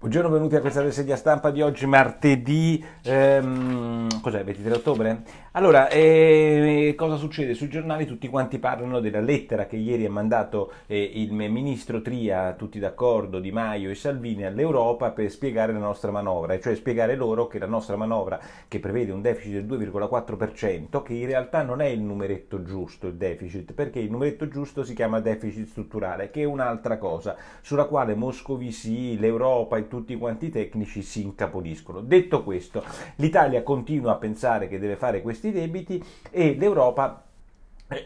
Buongiorno, benvenuti a questa rassegna stampa di oggi, martedì, ehm, cos'è, 23 ottobre? Allora, eh, cosa succede? Sui giornali tutti quanti parlano della lettera che ieri ha mandato eh, il ministro Tria, tutti d'accordo, Di Maio e Salvini all'Europa per spiegare la nostra manovra, e cioè spiegare loro che la nostra manovra che prevede un deficit del 2,4%, che in realtà non è il numeretto giusto, il deficit, perché il numeretto giusto si chiama deficit strutturale, che è un'altra cosa, sulla quale Moscovici, l'Europa, tutti quanti i tecnici si incapodiscono. Detto questo, l'Italia continua a pensare che deve fare questi debiti e l'Europa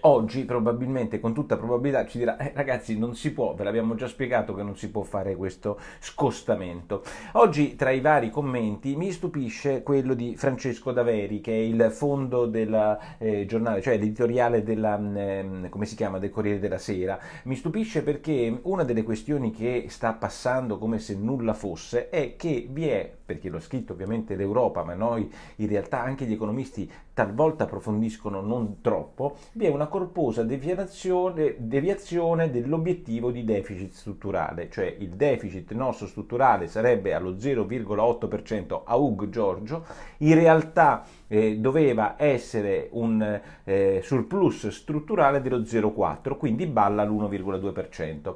oggi probabilmente con tutta probabilità ci dirà eh, ragazzi non si può, ve l'abbiamo già spiegato che non si può fare questo scostamento. Oggi tra i vari commenti mi stupisce quello di Francesco Daveri che è il fondo del eh, giornale, cioè l'editoriale della, eh, come si chiama, del Corriere della Sera. Mi stupisce perché una delle questioni che sta passando come se nulla fosse è che vi è perché l'ho scritto ovviamente l'Europa, ma noi in realtà anche gli economisti talvolta approfondiscono non troppo, vi è una corposa deviazione, deviazione dell'obiettivo di deficit strutturale, cioè il deficit nostro strutturale sarebbe allo 0,8% a UG Giorgio, in realtà eh, doveva essere un eh, surplus strutturale dello 0,4, quindi balla l'1,2%.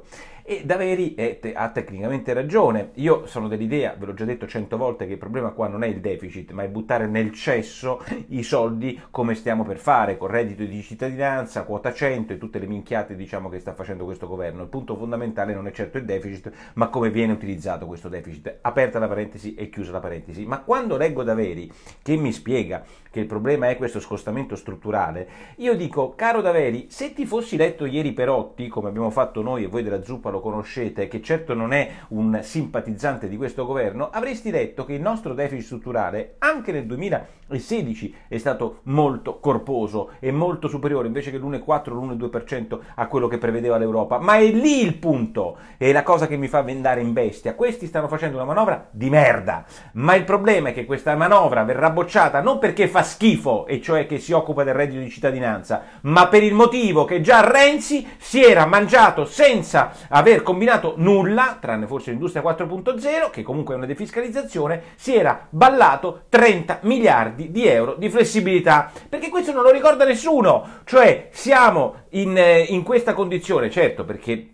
E Daveri eh, ha tecnicamente ragione, io sono dell'idea, ve l'ho già detto cento volte, che il problema qua non è il deficit, ma è buttare nel cesso i soldi come stiamo per fare, con reddito di cittadinanza, quota 100 e tutte le minchiate diciamo, che sta facendo questo governo. Il punto fondamentale non è certo il deficit, ma come viene utilizzato questo deficit. Aperta la parentesi e chiusa la parentesi. Ma quando leggo Daveri che mi spiega che il problema è questo scostamento strutturale, io dico, caro Daveri, se ti fossi letto ieri Perotti, come abbiamo fatto noi e voi della Zuppa lo conoscete, che certo non è un simpatizzante di questo governo, avresti letto che il nostro deficit strutturale anche nel 2016 è stato molto corposo e molto superiore invece che l'1,4 l'1,2% a quello che prevedeva l'Europa. Ma è lì il punto, è la cosa che mi fa vendare in bestia. Questi stanno facendo una manovra di merda, ma il problema è che questa manovra verrà bocciata non per perché fa schifo, e cioè che si occupa del reddito di cittadinanza, ma per il motivo che già Renzi si era mangiato senza aver combinato nulla, tranne forse l'industria 4.0, che comunque è una defiscalizzazione, si era ballato 30 miliardi di euro di flessibilità. Perché questo non lo ricorda nessuno, cioè siamo in, eh, in questa condizione, certo, perché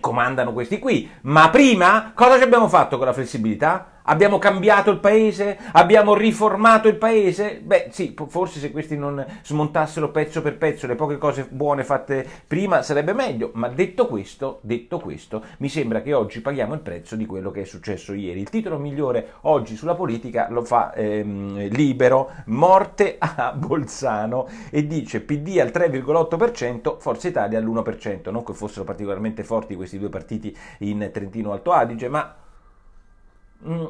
comandano questi qui, ma prima cosa ci abbiamo fatto con la flessibilità? Abbiamo cambiato il paese? Abbiamo riformato il paese? Beh sì, forse se questi non smontassero pezzo per pezzo le poche cose buone fatte prima sarebbe meglio, ma detto questo, detto questo, mi sembra che oggi paghiamo il prezzo di quello che è successo ieri. Il titolo migliore oggi sulla politica lo fa ehm, Libero, morte a Bolzano e dice PD al 3,8%, Forza Italia all'1%, non che fossero particolarmente forti questi due partiti in Trentino Alto Adige, ma Mm.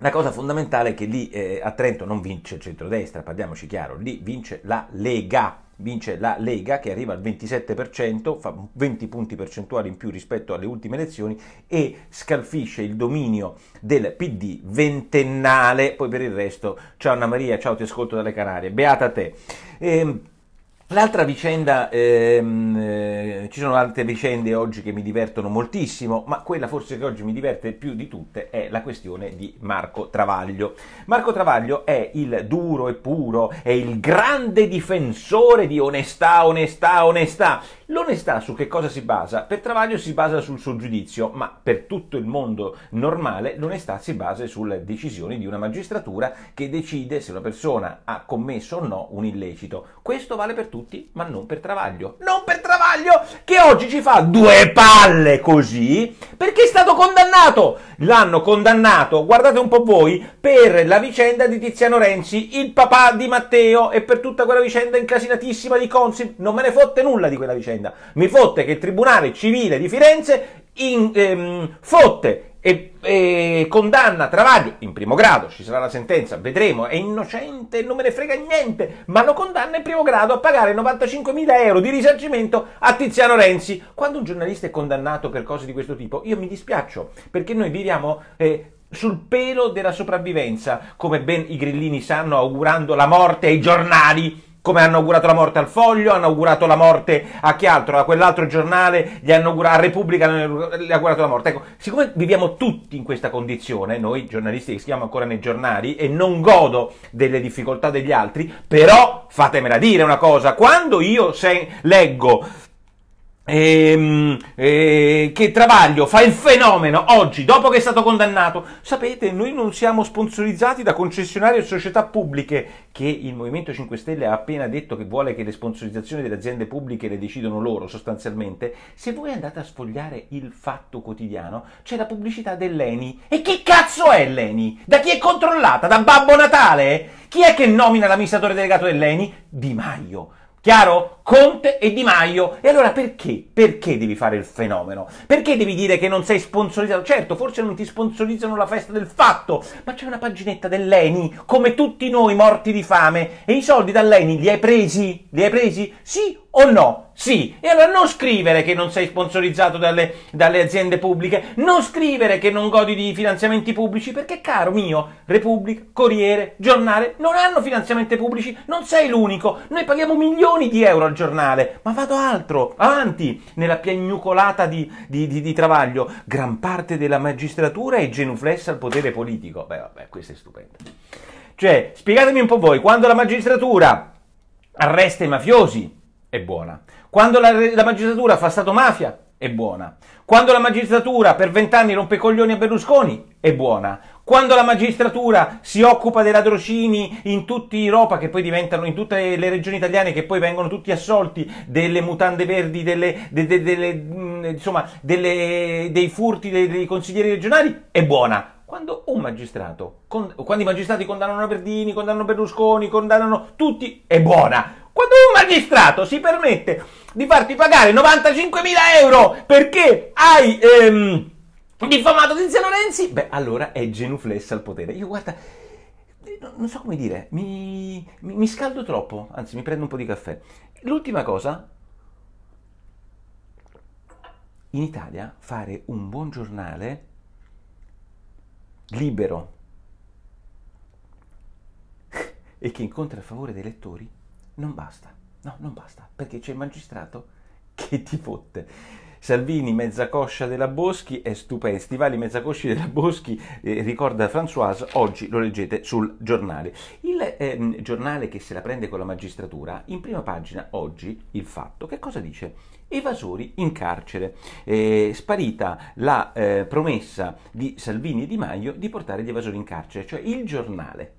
La cosa fondamentale è che lì eh, a Trento non vince il centrodestra, parliamoci chiaro, lì vince la Lega, vince la Lega che arriva al 27%, fa 20 punti percentuali in più rispetto alle ultime elezioni e scalfisce il dominio del PD ventennale, poi per il resto ciao Anna Maria, ciao ti ascolto dalle Canarie, beata te. Ehm, L'altra vicenda, ehm, eh, ci sono altre vicende oggi che mi divertono moltissimo, ma quella forse che oggi mi diverte più di tutte è la questione di Marco Travaglio. Marco Travaglio è il duro e puro, è il grande difensore di onestà, onestà, onestà, L'onestà su che cosa si basa? Per Travaglio si basa sul suo giudizio, ma per tutto il mondo normale l'onestà si basa sulle decisioni di una magistratura che decide se una persona ha commesso o no un illecito. Questo vale per tutti, ma non per Travaglio. Non per Travaglio che oggi ci fa due palle così perché è stato condannato. L'hanno condannato, guardate un po' voi, per la vicenda di Tiziano Renzi, il papà di Matteo e per tutta quella vicenda incasinatissima di Consip. Non me ne fotte nulla di quella vicenda vicenda. Mi fotte che il Tribunale Civile di Firenze in, ehm, fotte e, e, condanna Travaglio in primo grado, ci sarà la sentenza, vedremo, è innocente, non me ne frega niente, ma lo condanna in primo grado a pagare 95.000 euro di risarcimento a Tiziano Renzi. Quando un giornalista è condannato per cose di questo tipo, io mi dispiaccio, perché noi viviamo eh, sul pelo della sopravvivenza, come ben i grillini sanno augurando la morte ai giornali come hanno augurato la morte al Foglio, hanno augurato la morte a chi altro, a quell'altro giornale, gli hanno augurato, a Repubblica gli ha augurato la morte. Ecco, siccome viviamo tutti in questa condizione, noi giornalisti che scriviamo ancora nei giornali e non godo delle difficoltà degli altri, però fatemela dire una cosa, quando io se, leggo Ehm, eh, che Travaglio fa il fenomeno oggi, dopo che è stato condannato. Sapete, noi non siamo sponsorizzati da concessionari o società pubbliche, che il Movimento 5 Stelle ha appena detto che vuole che le sponsorizzazioni delle aziende pubbliche le decidono loro, sostanzialmente. Se voi andate a sfogliare il fatto quotidiano, c'è la pubblicità dell'ENI. E che cazzo è l'ENI? Da chi è controllata? Da Babbo Natale? Chi è che nomina l'amministratore delegato dell'ENI? Di Maio. Chiaro? Conte e Di Maio. E allora perché? Perché devi fare il fenomeno? Perché devi dire che non sei sponsorizzato? Certo, forse non ti sponsorizzano la festa del fatto, ma c'è una paginetta dell'ENI, come tutti noi morti di fame, e i soldi dall'ENI li hai presi? Li hai presi? Sì o no? Sì, e allora non scrivere che non sei sponsorizzato dalle, dalle, aziende pubbliche, non scrivere che non godi di finanziamenti pubblici, perché caro mio, Repubblica, Corriere, Giornale non hanno finanziamenti pubblici, non sei l'unico, noi paghiamo milioni di euro al giornale, ma vado altro, avanti, nella piagnucolata di, di, di, di Travaglio, gran parte della magistratura è genuflessa al potere politico, beh vabbè, questo è stupendo. Cioè, spiegatemi un po' voi, quando la magistratura arresta i mafiosi, è buona. Quando la, la magistratura fa Stato mafia, è buona. Quando la magistratura per vent'anni rompe i coglioni a Berlusconi, è buona. Quando la magistratura si occupa dei ladrocini in tutta Europa, che poi diventano in tutte le regioni italiane, che poi vengono tutti assolti, delle mutande verdi, delle, de, de, de, mh, mm, insomma, delle, dei furti dei, dei consiglieri regionali, è buona quando un magistrato, con, quando i magistrati condannano Verdini, condannano Berlusconi, condannano tutti, è buona. Quando un magistrato si permette di farti pagare 95.000 euro perché hai... Ehm, diffamato Tiziano Renzi, beh, allora è genuflessa al potere. Io guarda, non so come dire, mi, mi, mi scaldo troppo, anzi mi prendo un po' di caffè. L'ultima cosa, in Italia fare un buon giornale libero e che incontra il favore dei lettori non basta, no, non basta, perché c'è il magistrato che ti fotte. Salvini, mezza coscia della Boschi, è stupendo. Stivali, mezza coscia della Boschi, eh, ricorda Françoise, oggi lo leggete sul giornale. Il eh, giornale che se la prende con la magistratura, in prima pagina oggi, il fatto, che cosa dice? Evasori in carcere. Eh, sparita la eh, promessa di Salvini e Di Maio di portare gli evasori in carcere, cioè il giornale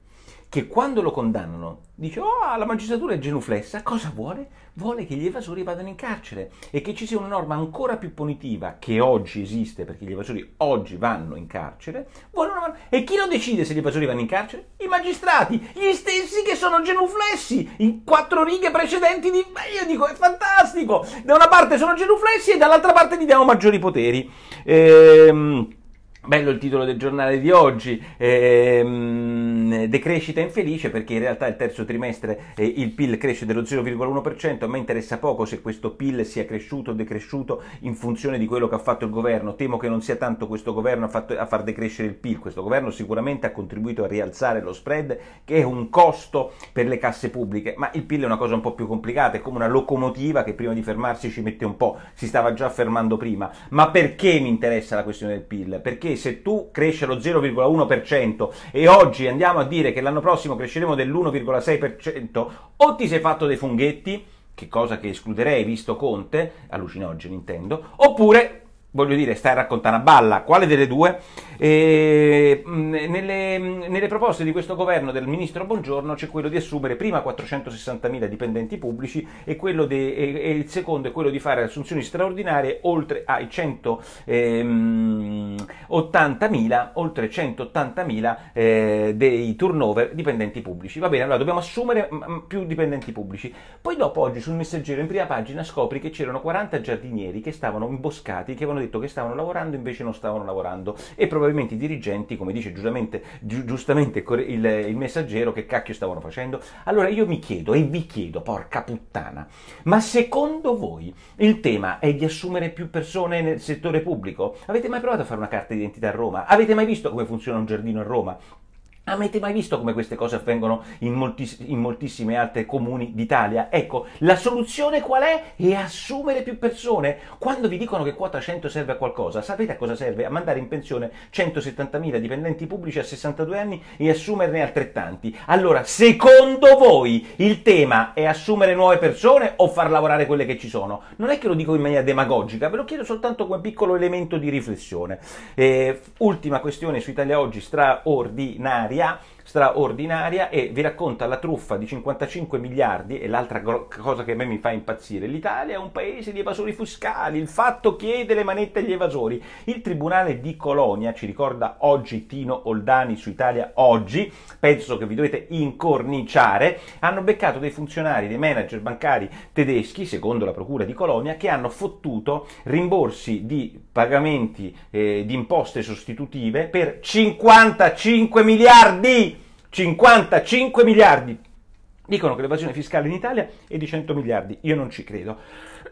che quando lo condannano dice oh la magistratura è genuflessa, cosa vuole? Vuole che gli evasori vadano in carcere e che ci sia una norma ancora più punitiva che oggi esiste perché gli evasori oggi vanno in carcere una... e chi lo decide se gli evasori vanno in carcere? I magistrati, gli stessi che sono genuflessi in quattro righe precedenti di... io dico è fantastico, da una parte sono genuflessi e dall'altra parte gli diamo maggiori poteri. Ehm... Bello il titolo del giornale di oggi, ehm, decrescita infelice perché in realtà il terzo trimestre eh, il PIL cresce dello 0,1%, a me interessa poco se questo PIL sia cresciuto o decresciuto in funzione di quello che ha fatto il governo, temo che non sia tanto questo governo a, fatto, a far decrescere il PIL, questo governo sicuramente ha contribuito a rialzare lo spread che è un costo per le casse pubbliche, ma il PIL è una cosa un po' più complicata, è come una locomotiva che prima di fermarsi ci mette un po', si stava già fermando prima, ma perché mi interessa la questione del PIL? Perché se tu cresci allo 0,1% e oggi andiamo a dire che l'anno prossimo cresceremo dell'1,6%, o ti sei fatto dei funghetti, che cosa che escluderei visto Conte, allucinogeni intendo, oppure voglio dire, stai a raccontare una balla, quale delle due? E, mm, nelle, nelle, proposte di questo governo del ministro Buongiorno c'è quello di assumere prima 460.000 dipendenti pubblici e, de, e, e, il secondo è quello di fare assunzioni straordinarie oltre ai 180.000, ehm, oltre 180.000 eh, dei turnover dipendenti pubblici. Va bene, allora dobbiamo assumere mm, mm, più dipendenti pubblici. Poi dopo oggi sul messaggero in prima pagina scopri che c'erano 40 giardinieri che stavano imboscati, che avevano detto che stavano lavorando, invece non stavano lavorando. E probabilmente i dirigenti, come dice giustamente, giustamente il, il messaggero, che cacchio stavano facendo? Allora io mi chiedo e vi chiedo, porca puttana, ma secondo voi il tema è di assumere più persone nel settore pubblico? Avete mai provato a fare una carta d'identità a Roma? Avete mai visto come funziona un giardino a Roma? Avete mai visto come queste cose avvengono in, moltiss- in moltissime altre comuni d'Italia? Ecco, la soluzione qual è? È assumere più persone. Quando vi dicono che quota 100 serve a qualcosa, sapete a cosa serve? A mandare in pensione 170.000 dipendenti pubblici a 62 anni e assumerne altrettanti. Allora, secondo voi il tema è assumere nuove persone o far lavorare quelle che ci sono? Non è che lo dico in maniera demagogica, ve lo chiedo soltanto come piccolo elemento di riflessione. Eh, ultima questione su Italia Oggi, straordinaria realidad straordinaria e vi racconta la truffa di 55 miliardi e l'altra cosa che a me mi fa impazzire, l'Italia è un paese di evasori fiscali, il fatto chiede le manette agli evasori. Il Tribunale di Colonia, ci ricorda oggi Tino Oldani su Italia Oggi, penso che vi dovete incorniciare, hanno beccato dei funzionari, dei manager bancari tedeschi, secondo la Procura di Colonia, che hanno fottuto rimborsi di pagamenti eh, di imposte sostitutive per 55 miliardi! 55 miliardi. Dicono che l'evasione fiscale in Italia è di 100 miliardi, io non ci credo.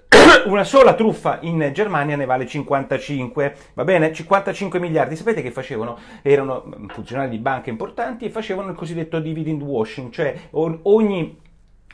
Una sola truffa in Germania ne vale 55, va bene? 55 miliardi. Sapete che facevano? Erano mm, funzionari di banche importanti e facevano il cosiddetto dividend washing, cioè ogni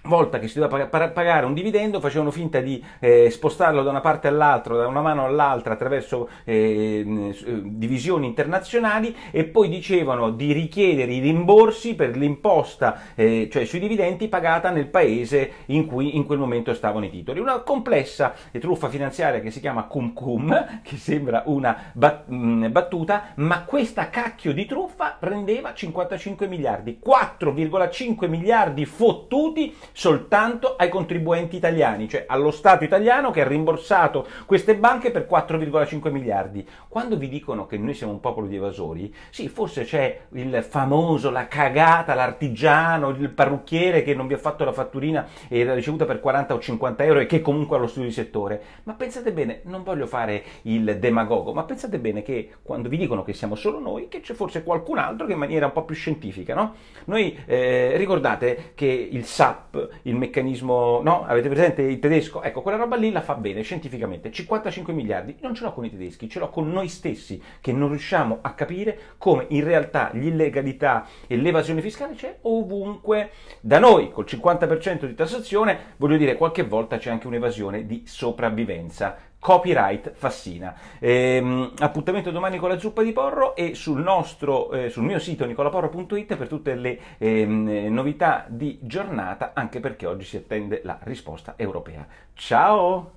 volta che si doveva pagare un dividendo facevano finta di eh, spostarlo da una parte all'altra, da una mano all'altra attraverso eh, eh, divisioni internazionali e poi dicevano di richiedere i rimborsi per l'imposta, eh, cioè sui dividendi, pagata nel paese in cui in quel momento stavano i titoli. Una complessa truffa finanziaria che si chiama Cum Cum, che sembra una bat- mm, battuta, ma questa cacchio di truffa rendeva 55 miliardi, 4,5 miliardi fottuti soltanto ai contribuenti italiani, cioè allo Stato italiano che ha rimborsato queste banche per 4,5 miliardi. Quando vi dicono che noi siamo un popolo di evasori, sì, forse c'è il famoso, la cagata, l'artigiano, il parrucchiere che non vi ha fatto la fatturina e l'ha ricevuta per 40 o 50 euro e che comunque ha lo studio di settore, ma pensate bene, non voglio fare il demagogo, ma pensate bene che quando vi dicono che siamo solo noi, che c'è forse qualcun altro che in maniera un po' più scientifica, no? Noi eh, ricordate che il SAP eh, il meccanismo, no? Avete presente il tedesco? Ecco, quella roba lì la fa bene scientificamente. 55 miliardi non ce l'ho con i tedeschi, ce l'ho con noi stessi che non riusciamo a capire come in realtà l'illegalità e l'evasione fiscale c'è ovunque. Da noi col 50% di tassazione, voglio dire, qualche volta c'è anche un'evasione di sopravvivenza copyright Fassina. Ehm, appuntamento domani con la zuppa di Porro e sul, nostro, eh, sul mio sito nicolaporro.it per tutte le ehm, novità di giornata, anche perché oggi si attende la risposta europea. Ciao!